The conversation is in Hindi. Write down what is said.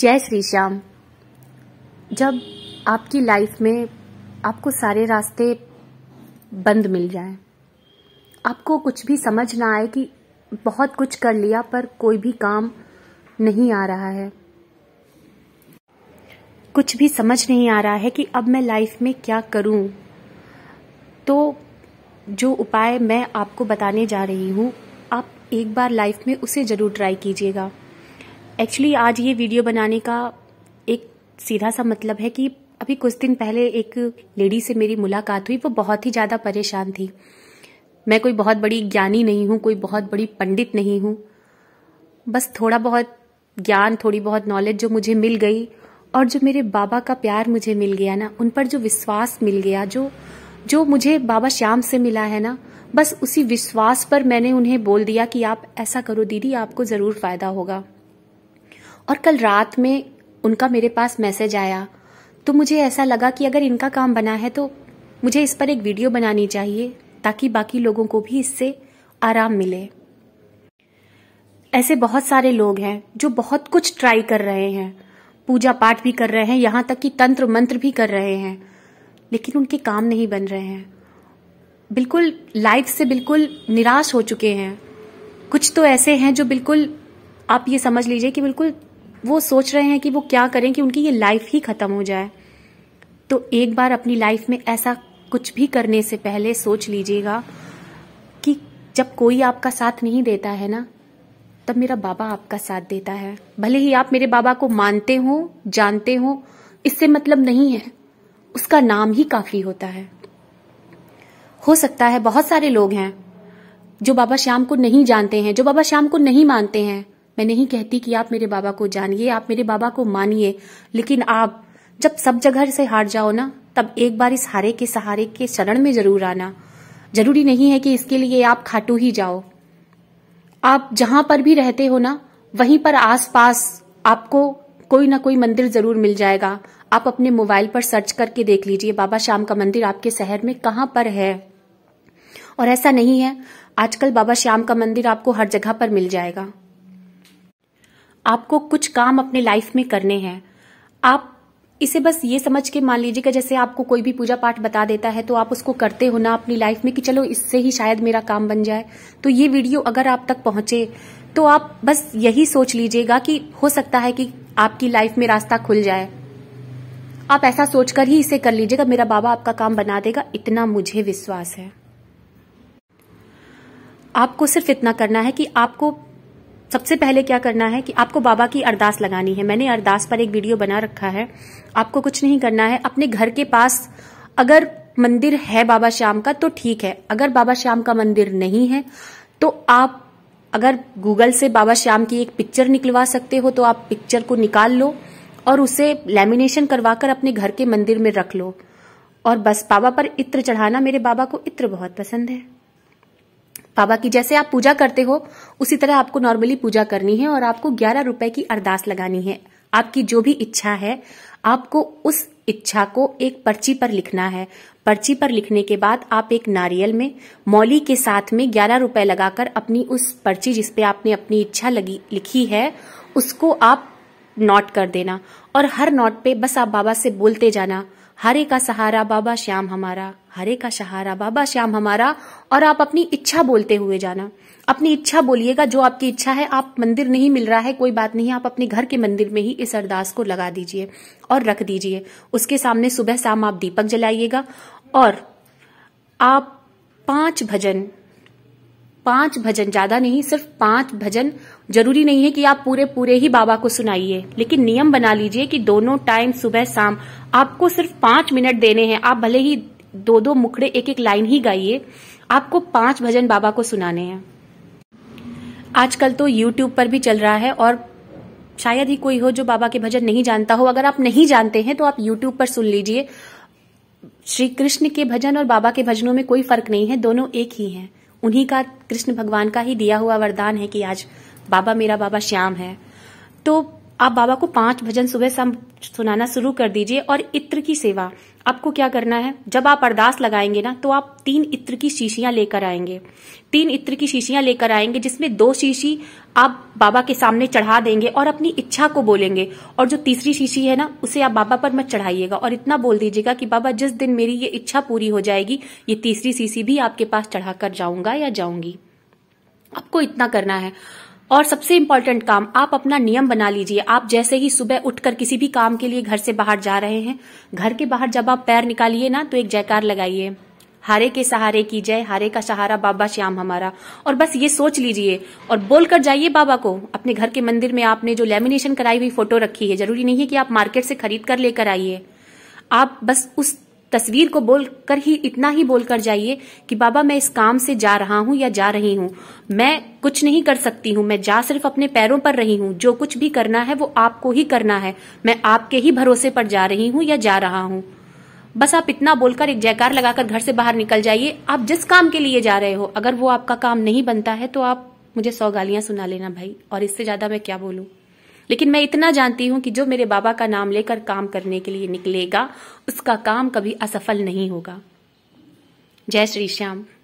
जय श्री श्याम जब आपकी लाइफ में आपको सारे रास्ते बंद मिल जाएं, आपको कुछ भी समझ ना आए कि बहुत कुछ कर लिया पर कोई भी काम नहीं आ रहा है कुछ भी समझ नहीं आ रहा है कि अब मैं लाइफ में क्या करूं तो जो उपाय मैं आपको बताने जा रही हूं आप एक बार लाइफ में उसे जरूर ट्राई कीजिएगा एक्चुअली आज ये वीडियो बनाने का एक सीधा सा मतलब है कि अभी कुछ दिन पहले एक लेडी से मेरी मुलाकात हुई वो बहुत ही ज़्यादा परेशान थी मैं कोई बहुत बड़ी ज्ञानी नहीं हूँ कोई बहुत बड़ी पंडित नहीं हूँ बस थोड़ा बहुत ज्ञान थोड़ी बहुत नॉलेज जो मुझे मिल गई और जो मेरे बाबा का प्यार मुझे मिल गया ना उन पर जो विश्वास मिल गया जो जो मुझे बाबा श्याम से मिला है ना बस उसी विश्वास पर मैंने उन्हें बोल दिया कि आप ऐसा करो दीदी आपको ज़रूर फायदा होगा और कल रात में उनका मेरे पास मैसेज आया तो मुझे ऐसा लगा कि अगर इनका काम बना है तो मुझे इस पर एक वीडियो बनानी चाहिए ताकि बाकी लोगों को भी इससे आराम मिले ऐसे बहुत सारे लोग हैं जो बहुत कुछ ट्राई कर रहे हैं पूजा पाठ भी कर रहे हैं यहां तक कि तंत्र मंत्र भी कर रहे हैं लेकिन उनके काम नहीं बन रहे हैं बिल्कुल लाइफ से बिल्कुल निराश हो चुके हैं कुछ तो ऐसे हैं जो बिल्कुल आप ये समझ लीजिए कि बिल्कुल वो सोच रहे हैं कि वो क्या करें कि उनकी ये लाइफ ही खत्म हो जाए तो एक बार अपनी लाइफ में ऐसा कुछ भी करने से पहले सोच लीजिएगा कि जब कोई आपका साथ नहीं देता है ना तब मेरा बाबा आपका साथ देता है भले ही आप मेरे बाबा को मानते हो जानते हो इससे मतलब नहीं है उसका नाम ही काफी होता है हो सकता है बहुत सारे लोग हैं जो बाबा श्याम को नहीं जानते हैं जो बाबा श्याम को नहीं मानते हैं मैं नहीं कहती कि आप मेरे बाबा को जानिए आप मेरे बाबा को मानिए लेकिन आप जब सब जगह से हार जाओ ना तब एक बार इस हारे के सहारे के शरण में जरूर आना जरूरी नहीं है कि इसके लिए आप खाटू ही जाओ आप जहां पर भी रहते हो ना वहीं पर आसपास आपको कोई ना कोई मंदिर जरूर मिल जाएगा आप अपने मोबाइल पर सर्च करके देख लीजिए बाबा श्याम का मंदिर आपके शहर में कहां पर है और ऐसा नहीं है आजकल बाबा श्याम का मंदिर आपको हर जगह पर मिल जाएगा आपको कुछ काम अपने लाइफ में करने हैं आप इसे बस ये समझ के मान कि जैसे आपको कोई भी पूजा पाठ बता देता है तो आप उसको करते हो ना अपनी लाइफ में कि चलो इससे ही शायद मेरा काम बन जाए तो ये वीडियो अगर आप तक पहुंचे तो आप बस यही सोच लीजिएगा कि हो सकता है कि आपकी लाइफ में रास्ता खुल जाए आप ऐसा सोचकर ही इसे कर लीजिएगा मेरा बाबा आपका काम बना देगा इतना मुझे विश्वास है आपको सिर्फ इतना करना है कि आपको सबसे पहले क्या करना है कि आपको बाबा की अरदास लगानी है मैंने अरदास पर एक वीडियो बना रखा है आपको कुछ नहीं करना है अपने घर के पास अगर मंदिर है बाबा श्याम का तो ठीक है अगर बाबा श्याम का मंदिर नहीं है तो आप अगर गूगल से बाबा श्याम की एक पिक्चर निकलवा सकते हो तो आप पिक्चर को निकाल लो और उसे लेमिनेशन करवाकर अपने घर के मंदिर में रख लो और बस बाबा पर इत्र चढ़ाना मेरे बाबा को इत्र बहुत पसंद है बाबा की जैसे आप पूजा करते हो उसी तरह आपको नॉर्मली पूजा करनी है और आपको ग्यारह रुपए की अरदास लगानी है आपकी जो भी इच्छा है आपको उस इच्छा को एक पर्ची पर लिखना है पर्ची पर लिखने के बाद आप एक नारियल में मौली के साथ में ग्यारह रुपए लगाकर अपनी उस पर्ची जिसपे आपने अपनी इच्छा लगी लिखी है उसको आप नोट कर देना और हर नोट पे बस आप बाबा से बोलते जाना हरे का सहारा बाबा श्याम हमारा हरे का सहारा बाबा श्याम हमारा और आप अपनी इच्छा बोलते हुए जाना अपनी इच्छा बोलिएगा जो आपकी इच्छा है आप मंदिर नहीं मिल रहा है कोई बात नहीं आप अपने घर के मंदिर में ही इस अरदास को लगा दीजिए और रख दीजिए उसके सामने सुबह शाम आप दीपक जलाइएगा और आप पांच भजन पांच भजन ज्यादा नहीं सिर्फ पांच भजन जरूरी नहीं है कि आप पूरे पूरे ही बाबा को सुनाइए लेकिन नियम बना लीजिए कि दोनों टाइम सुबह शाम आपको सिर्फ पांच मिनट देने हैं आप भले ही दो दो मुखड़े एक एक लाइन ही गाइए आपको पांच भजन बाबा को सुनाने हैं आजकल तो यूट्यूब पर भी चल रहा है और शायद ही कोई हो जो बाबा के भजन नहीं जानता हो अगर आप नहीं जानते हैं तो आप यूट्यूब पर सुन लीजिए श्री कृष्ण के भजन और बाबा के भजनों में कोई फर्क नहीं है दोनों एक ही हैं उन्हीं का कृष्ण भगवान का ही दिया हुआ वरदान है कि आज बाबा मेरा बाबा श्याम है तो आप बाबा को पांच भजन सुबह शाम सुनाना शुरू कर दीजिए और इत्र की सेवा आपको क्या करना है जब आप अरदास लगाएंगे ना तो आप तीन इत्र की शीशियां लेकर आएंगे तीन इत्र की शीशियां लेकर आएंगे जिसमें दो शीशी आप बाबा के सामने चढ़ा देंगे और अपनी इच्छा को बोलेंगे और जो तीसरी शीशी है ना उसे आप बाबा पर मत चढ़ाइएगा और इतना बोल दीजिएगा कि बाबा जिस दिन मेरी ये इच्छा पूरी हो जाएगी ये तीसरी शीशी भी आपके पास चढ़ाकर जाऊंगा या जाऊंगी आपको इतना करना है और सबसे इम्पोर्टेंट काम आप अपना नियम बना लीजिए आप जैसे ही सुबह उठकर किसी भी काम के लिए घर से बाहर जा रहे हैं घर के बाहर जब आप पैर निकालिए ना तो एक जयकार लगाइए हारे के सहारे की जय हारे का सहारा बाबा श्याम हमारा और बस ये सोच लीजिए और बोलकर जाइए बाबा को अपने घर के मंदिर में आपने जो लेमिनेशन कराई हुई फोटो रखी है जरूरी नहीं है कि आप मार्केट से खरीद कर लेकर आइए आप बस उस तस्वीर को बोल कर ही इतना ही बोलकर जाइए कि बाबा मैं इस काम से जा रहा हूं या जा रही हूं मैं कुछ नहीं कर सकती हूं मैं जा सिर्फ अपने पैरों पर रही हूं जो कुछ भी करना है वो आपको ही करना है मैं आपके ही भरोसे पर जा रही हूं या जा रहा हूँ बस आप इतना बोलकर एक जयकार लगाकर घर से बाहर निकल जाइए आप जिस काम के लिए जा रहे हो अगर वो आपका काम नहीं बनता है तो आप मुझे सौ गालियां सुना लेना भाई और इससे ज्यादा मैं क्या बोलूँ लेकिन मैं इतना जानती हूं कि जो मेरे बाबा का नाम लेकर काम करने के लिए निकलेगा उसका काम कभी असफल नहीं होगा जय श्री श्याम